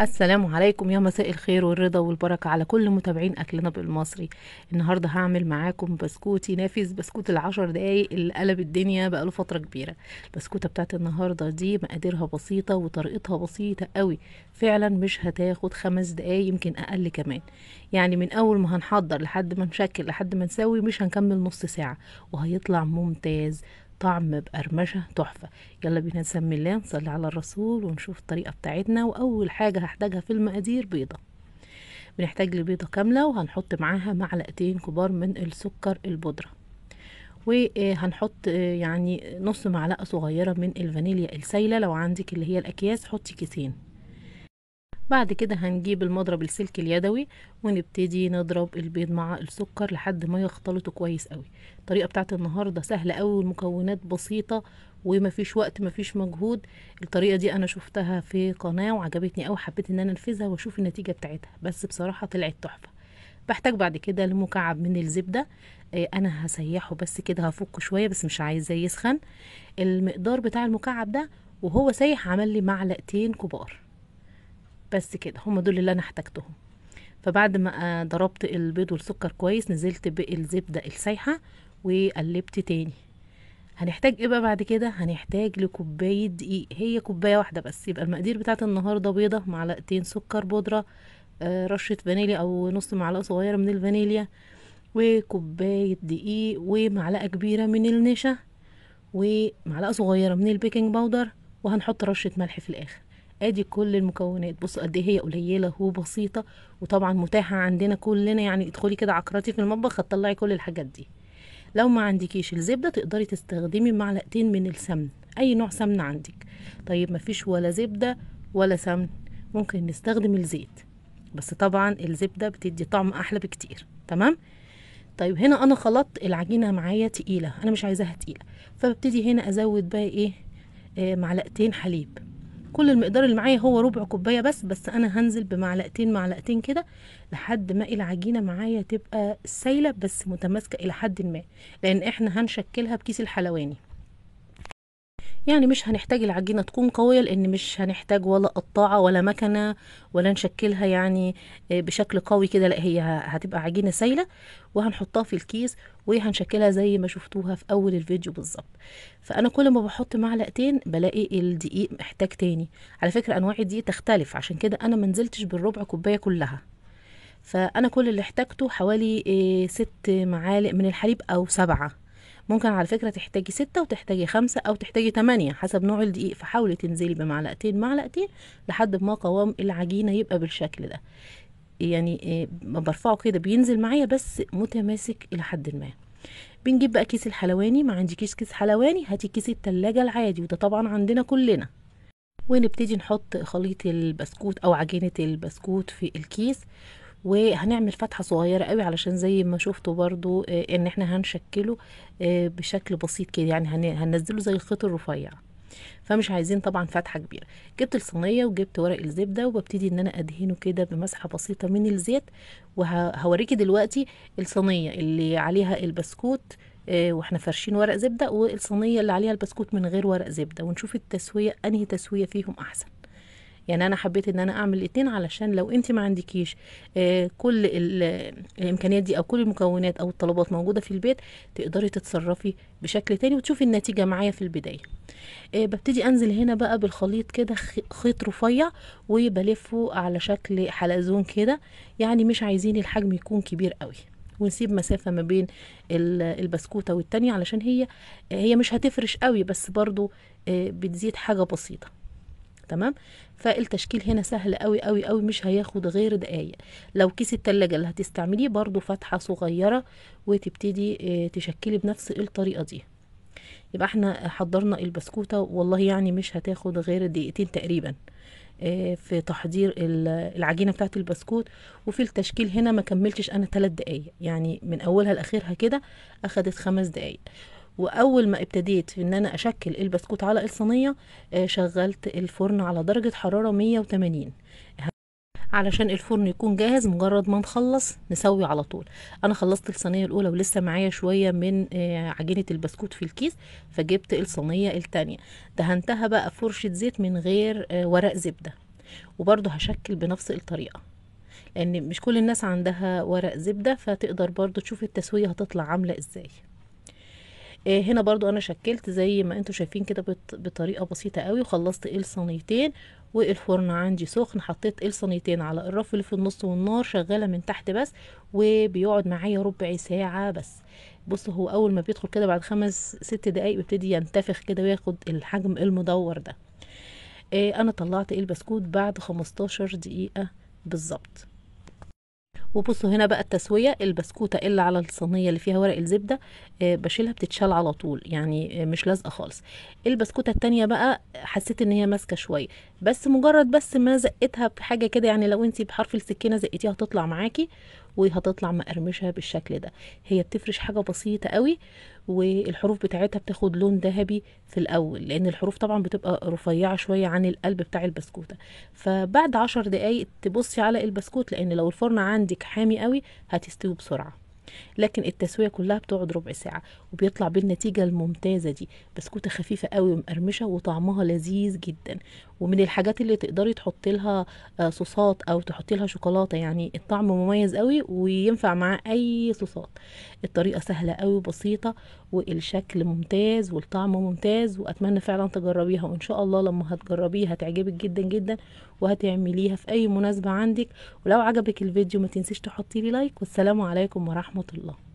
السلام عليكم يا مساء الخير والرضا والبركة على كل متابعين أكلنا بالمصري النهاردة هعمل معاكم بسكوتي نافذ بسكوت العشر دقايق اللي قلب الدنيا بقاله فترة كبيرة البسكوتة بتاعت النهاردة دي مقاديرها بسيطة وطريقتها بسيطة قوي فعلا مش هتاخد خمس دقايق يمكن أقل كمان يعني من أول ما هنحضر لحد ما نشكل لحد ما نسوي مش هنكمل نص ساعة وهيطلع ممتاز طعم بقرمشة تحفة يلا بينا نسمي الله نصلي على الرسول ونشوف الطريقة بتاعتنا وأول حاجة هحتاجها في المقادير بيضة بنحتاج لبيضة كاملة وهنحط معاها معلقتين كبار من السكر البودرة وهنحط آه، يعني نص معلقة صغيرة من الفانيليا السايلة لو عندك اللي هي الأكياس حطي كيسين بعد كده هنجيب المضرب السلك اليدوي ونبتدي نضرب البيض مع السكر لحد ما يختلطوا كويس قوي الطريقه بتاعت النهارده سهله قوي والمكونات بسيطه فيش وقت مفيش مجهود الطريقه دي انا شفتها في قناه وعجبتني قوي حبيت ان انا انفذها واشوف النتيجه بتاعتها بس بصراحه طلعت تحفه بحتاج بعد كده لمكعب من الزبدة آه، انا هسيحه بس كده هفكه شوية بس مش عايزاه يسخن المقدار بتاع المكعب ده وهو سايح عمل لي معلقتين كبار بس كده هما دول اللي انا احتاجتهم فبعد ما ضربت البيض والسكر كويس نزلت بالزبدة السايحة وقلبت تاني هنحتاج ايه بقى بعد كده هنحتاج لكوباية دقيق هي كوباية واحدة بس يبقى المقادير بتاعة النهاردة بيضة معلقتين سكر بودرة آه، رشة فانيليا او نص معلقة صغيرة من الفانيليا وكوباية دقيق ومعلقة كبيرة من النشا ومعلقة صغيرة من البيكنج باودر وهنحط رشة ملح في الاخر ادي كل المكونات بصوا قد ايه هي قليله وبسيطه وطبعا متاحه عندنا كلنا يعني ادخلي كده عكرتي في المطبخ هتطلعي كل الحاجات دي لو ما عندكيش الزبده تقدري تستخدمي معلقتين من السمن اي نوع سمن عندك طيب ما فيش ولا زبده ولا سمن ممكن نستخدم الزيت بس طبعا الزبده بتدي طعم احلى بكتير تمام طيب هنا انا خلطت العجينه معايا تقيله انا مش عايزاها تقيله فببتدي هنا ازود بقى ايه آه، معلقتين حليب كل المقدار اللي معايا هو ربع كوبايه بس بس انا هنزل بمعلقتين معلقتين كده لحد ما العجينه معايا تبقى سايله بس متماسكه الى حد ما لان احنا هنشكلها بكيس الحلواني يعني مش هنحتاج العجينة تكون قوية لأن مش هنحتاج ولا قطاعة ولا مكنة ولا نشكلها يعني آه، بشكل قوي كده لا هي هتبقى عجينة سايلة وهنحطها في الكيس وهنشكلها زي ما شفتوها في أول الفيديو بالظبط فأنا كل ما بحط معلقتين بلاقي الدقيق محتاج تاني على فكرة أنواع الدقيق تختلف عشان كده أنا منزلتش بالربع كوباية كلها فأنا كل اللي احتاجته حوالي آه، ست معالق من الحليب أو سبعة ممكن على فكرة تحتاجي ستة وتحتاجي خمسة أو تحتاجي تمانية حسب نوع الدقيق فحاولي تنزلي بمعلقتين معلقتين لحد ما قوام العجينة يبقى بالشكل ده يعني برفعه آه، كده بينزل معايا بس متماسك إلى حد ما بنجيب بقى كيس الحلواني ما كيس كيس حلواني هاتي كيس التلاجة العادي وده طبعا عندنا كلنا ونبتدي نحط خليط البسكوت او عجينة البسكوت في الكيس وهنعمل فتحة صغيرة قوي علشان زي ما شفتوا برضو آه، ان احنا هنشكله آه، بشكل بسيط كده يعني هننزله زي الخيط الرفيع فمش عايزين طبعا فتحه كبيره جبت الصينيه وجبت ورق الزبده وببتدي ان انا ادهنه كده بمسحه بسيطه من الزيت وهوريكي دلوقتي الصينيه اللي عليها البسكوت آه، واحنا فرشين ورق زبده والصينيه اللي عليها البسكوت من غير ورق زبده ونشوف التسويه انهي تسويه فيهم احسن يعني انا حبيت ان انا اعمل الاتنين علشان لو انت ما عندكيش آه، كل الامكانيات دي او كل المكونات او الطلبات موجوده في البيت تقدري تتصرفي بشكل تاني وتشوفي النتيجه معايا في البدايه آه، ببتدي انزل هنا بقى بالخليط كده خيط رفيع وبلفه على شكل حلزون كده يعني مش عايزين الحجم يكون كبير قوي ونسيب مسافة ما بين البسكوتة والتانية علشان هي هي مش هتفرش قوي بس برضو آه، بتزيد حاجة بسيطة تمام فالتشكيل هنا سهل قوي قوي قوي مش هياخد غير دقايق لو كيس التلاجة اللي هتستعمليه برضو فتحة صغيرة وتبتدي آه، تشكلي بنفس الطريقة دي يبقى احنا حضرنا البسكوتة والله يعني مش هتاخد غير دقيقتين تقريبا آه، في تحضير العجينة بتاعت البسكوت وفي التشكيل هنا ما كملتش انا 3 دقايق يعني من اولها لاخرها كده اخدت خمس دقايق واول ما ابتديت ان انا اشكل البسكوت على الصينيه آه، شغلت الفرن على درجه حراره 180 علشان الفرن يكون جاهز مجرد ما نخلص نسوي على طول انا خلصت الصينيه الاولى ولسه معايا شويه من آه، عجينه البسكوت في الكيس فجبت الصينيه التانية دهنتها بقى فرشه زيت من غير آه، ورق زبده وبرده هشكل بنفس الطريقه لان مش كل الناس عندها ورق زبده فتقدر برضو تشوف التسويه هتطلع عامله ازاي آه، هنا برضو انا شكلت زي ما انتم شايفين كده بطريقه بسيطه قوي وخلصت الصينيتين والفرن عندي سخن حطيت الصينيتين على الرف اللي في النص والنار شغاله من تحت بس وبيقعد معايا ربع ساعه بس بص هو اول ما بيدخل كده بعد خمس ست دقايق بيبتدي ينتفخ كده وياخد الحجم المدور ده آه، انا طلعت البسكوت بعد 15 دقيقه بالظبط وبصوا هنا بقى التسويه البسكوته اللي على الصينيه اللي فيها ورق الزبده آه، بشيلها بتتشال على طول يعني آه، مش لازقه خالص البسكوته التانية بقى حسيت ان هي ماسكه شويه بس مجرد بس ما زقتها بحاجه كده يعني لو انت بحرف السكينه زقتيها هتطلع معاكي وهتطلع مقرمشه بالشكل ده هي بتفرش حاجه بسيطه قوي والحروف بتاعتها بتاخد لون ذهبي في الاول لان الحروف طبعا بتبقى رفيعه شويه عن القلب بتاع البسكوته فبعد عشر دقايق تبصي على البسكوت لان لو الفرن عندك حامي قوي هتستوي بسرعه لكن التسويه كلها بتقعد ربع ساعه وبيطلع بالنتيجه الممتازه دي بسكوته خفيفه قوي ومقرمشه وطعمها لذيذ جدا ومن الحاجات اللي تقدري تحطي لها آه، صوصات او تحطي لها شوكولاته يعني الطعم مميز قوي وينفع معاه اي صوصات الطريقه سهله قوي وبسيطه والشكل ممتاز والطعم ممتاز واتمنى فعلا تجربيها وان شاء الله لما هتجربيها هتعجبك جدا جدا وهتعمليها في اي مناسبه عندك ولو عجبك الفيديو ما تنسيش تحطي لي لايك والسلام عليكم ورحمه الله